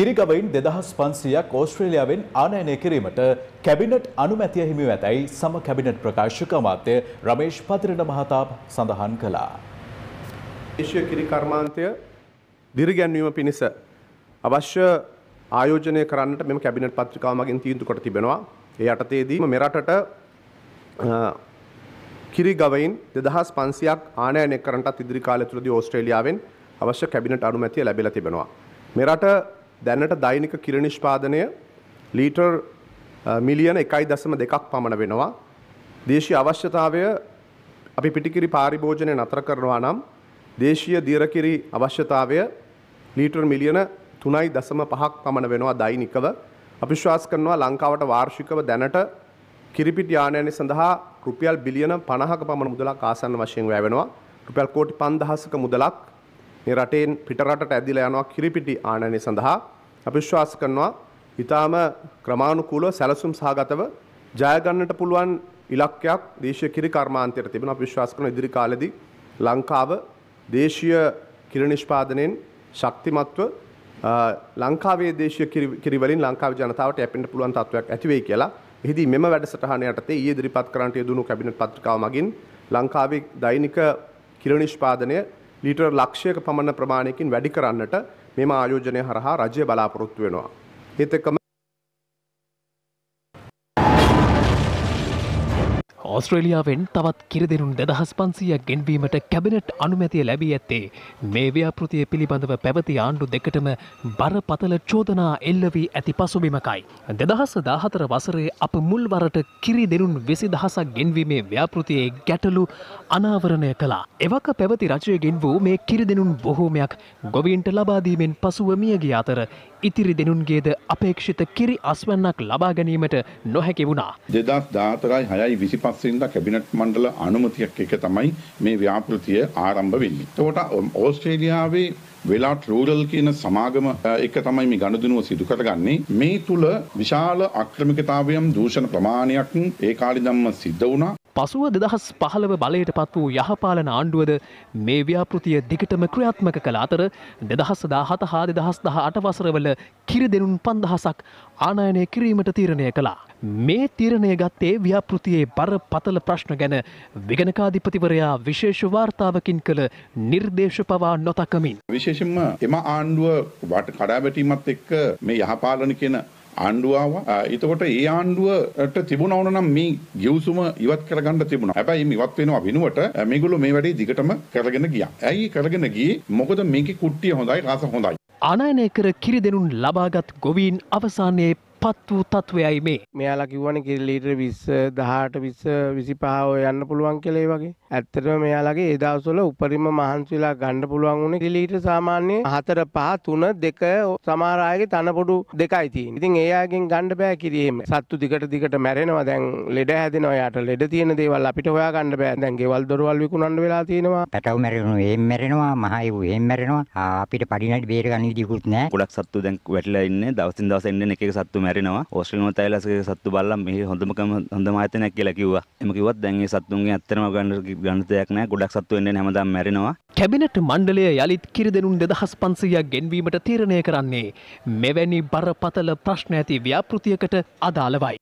කිරිගවයින් දෙදහස් පන්සියක් ඕස්ට්‍රේලියාවෙන් ආනයනය කිරීමට කැබිනට් අනුමැතිය හිමි ඇතැයි සම කැබිනට් ප්‍රකාශක අමාත්‍ය රමේෂ් පතිරණ මහතා සඳහන් කළා. දේශය කිරි කර්මාන්තය දිරිගැන්වීම පිණිස අවශ්‍ය ආයෝජනය කරන්නට මෙම කැබිනට් පත්‍රිකාමගින් තීන්දු කොට තිබෙනවා. ඒ අටතේදීම මෙරටට කිරිගවයින් දෙදහස් පන්සියක් ආනයනය කරටත් ඉදිරි කාලය තුළදී ඕස්ට්‍රේලියාවෙන් අවශ්‍ය කැබිනට අනුමැතිය ලැබිලා තිබෙනවා. මෙරට දැනට දෛනික කිර නිෂ්පාදනය ලීටර් මිලියන එකයි දසම දෙකක් පමණ වෙනවා. දේශී අවශ්‍යතාවය අපි පිටිකිරි පාරිභෝජනය නතර කරනවා නම් දේශීය දීරකිරි අවශ්‍යතාවය ලීටර් මිලියන තුනයි දසම පහක් පමණ වෙනවා දෛනිකව. අපි ශ්වාස කරනවා ලංකාවට වාර්ෂිකව දැනට කිරිපිටි යානයනය සඳහා රුපියල් බිලියන පණහක පමණ මුදලක් ආසන්න වශයෙන් වැෑවෙනවා. රුපියල් කෝටි පන්දහසක මුදලක් මේ රටෙන් පිටරටට ඇදිලා යනවා කිරිපිටි ආනයනය සඳහා අපි විශ්වාස කරනවා ඊටාම ක්‍රමානුකූලව සැලසුම් සහගතව ජය ගන්නට පුළුවන් ඉලක්කයක් දේශීය කිරි කර්මාන්තයට තිබෙනවා අපි විශ්වාස කරන ඉදිරි කාලෙදී ලංකාව දේශීය කිරි නිෂ්පාදනයෙන් ශක්තිමත්ව ලංකාවේ දේශීය කිරි වලින් ලංකාවේ ජනතාවට යැපෙන්න පුළුවන් තත්වයක් ඇති වෙයි කියලා එහිදී මෙම වැඩසටහන යටතේ ඊයේ ඉදිරිපත් කරන්නට යෙදුණු කැබිනට් පත්‍රිකාව මගින් ලංකාවේ දෛනික කිරණ නිෂ්පාදනය ලීටර ලක්ෂයක පමණ ප්‍රමාණයකින් වැඩි කරන්නට මෙම ආයෝජනය හරහා රජය බලාපොරොත්තු වෙනවා. ඒත් එක්කම ඕස්ට්‍රේලියාවෙන් තවත් කිරදෙනුන් දෙදහස් පන්සියක් ගෙන්වීමට කැබිනට් අනුමැතිය ලැබී ඇත්තේ මේ ව්‍යාපෘතිය පිළිබඳව පැවති ආණ්ඩු දෙකටම බරපතල චෝදනා එල්ලවී ඇති පසුබිමකයි. දෙදහස දාහතර වසරේ අප මුල්වරට කිරි දෙනුන් වෙසි දහසක් ගෙන්වීමේ ව්‍යාපෘතියේ ගැටලු අනාවරණය කලා. එවක පැවති රජය ගෙන් වූ මේ කිරි දෙනුන් බොහෝමයක් ගොවීන්ට ලබාදීමෙන් පසුව මියගිය අතර ඉතිරි දෙනුන්ගේද අපේක්ෂිත කිරි අස්වන්නක් ලබා ගැනීමට නොහැකි වුණා. දෙදස් දාතරයි හයයි විසි පස් මාසෙන්ද කැබිනට් මණ්ඩල අනුමතියක් එක තමයි මේ ව්‍යාපෘතිය ආරම්භ වෙන්නේ. එතකොට ඕස්ට්‍රේලියාවේ වෙලාට් රූරල් කියන සමාගම එක තමයි මේ ගණුදනුව සිදු කරගන්නේ. මේ තුල විශාල අක්‍රමිකතාවයන් දූෂණ ප්‍රමාණයක් ඒ කාලේ ධම්ම සිද්ධ වුණා. පසුව දෙදහස් පහළව බලයට පත් වූ යහපාලන ආණ්ඩුවද මේ ව්‍යාපෘතිය දිගටම ක්‍රියාත්මක කළ අතර දෙදහස් දාහත හා දෙදහස් දහ අටවසරවල කිරි දෙනුන් පන්දහසක් ආනයනය කිරීමට තීරණය කළා. මේ තීරණය ගත්තේ ව්‍යාපෘතියේ බර පතල ප්‍රශ්න ගැන විගණකාධිපතිවරයා විශේෂ වාර්තාවකින් කළ නිර්දේශ පවා නොතකමින්. විශේෂෙන්ම එම ආණ්ඩුව වට කඩාබැටීමත් එක්ක මේ යහපාලන කියෙන ආණ්ඩුව ආවා. එතකොට ඒ ආණ්ඩුවට තිබුණා නම් මේ ගිවිසුම ඉවත් කරගන්න තිබුණා. හැබැයි මේ ඉවත් වෙනවා වෙනුවට මේගොල්ලෝ මේ වැඩේ දිගටම කරගෙන ගියා. ඇයි කරගෙන ගියේ? මොකද මේකේ කුට්ටිය හොඳයි, රස හොඳයි. ආනයනය කර කිරිදෙනුන් ලබාගත් ගොවීන් අවසානයේ පත් වූ තත්ත්වයයි මේ. මෙයාලා කිව්වනේ කිරිලීටර 20 18 20 25 ඔය යන්න පුළුවන් කියලා ඒ වගේ. ඇත්තටම මෙයාලගේ ඒ දවස්වල උපරිම මහන්සි වෙලා ගන්න පුළුවන් උනේ කිරිලීටර සාමාන්‍ය 4 5 3 2 සමහර අයගේ තනපොඩු දෙකයි තියෙන්නේ. ඉතින් ඒ අයගෙන් ගන්න බෑ කිරි එහෙම. සත්තු දිගට දිගට මැරෙනවා. දැන් ලෙඩ හැදෙනවා. යාට ලෙඩ තියෙන දේවල් අපිට හොයා ගන්න බෑ. දැන් ගෙවල් දොරවල් විකුණන්න වෙලා තියෙනවා. පැටව මැරෙනවා, එම් මැරෙනවා, මහයි වූ එම් මැරෙනවා. අපිට පඩිනඩි බේර ගන්න විදිහකුත් නෑ. ගොඩක් සත්තු දැන් වැටිලා ඉන්නේ. දවසින් දවස එන්නේ එක එක සත්තු මැරෙනවා ඕස්ට්‍රේලියානු තයිලස්ගේ සත්තු බල්ලන් මෙහි හොඳම හොඳම ආයතනයක් කියලා කිව්වා. එම කිව්වත් දැන් මේ සත්තුන්ගේ ඇත්තම ගන්න ගන්න දෙයක් නැහැ. ගොඩක් සත්තු එන්නේ හැමදාම මැරෙනවා. කැබිනට් මණ්ඩලය යළිත් කිරිදෙනුන් 2500ක් ගෙන්වීමට තීරණය කරන්නේ මෙවැනි බරපතල ප්‍රශ්න ඇති ව්‍යාපෘතියකට අදාළවයි.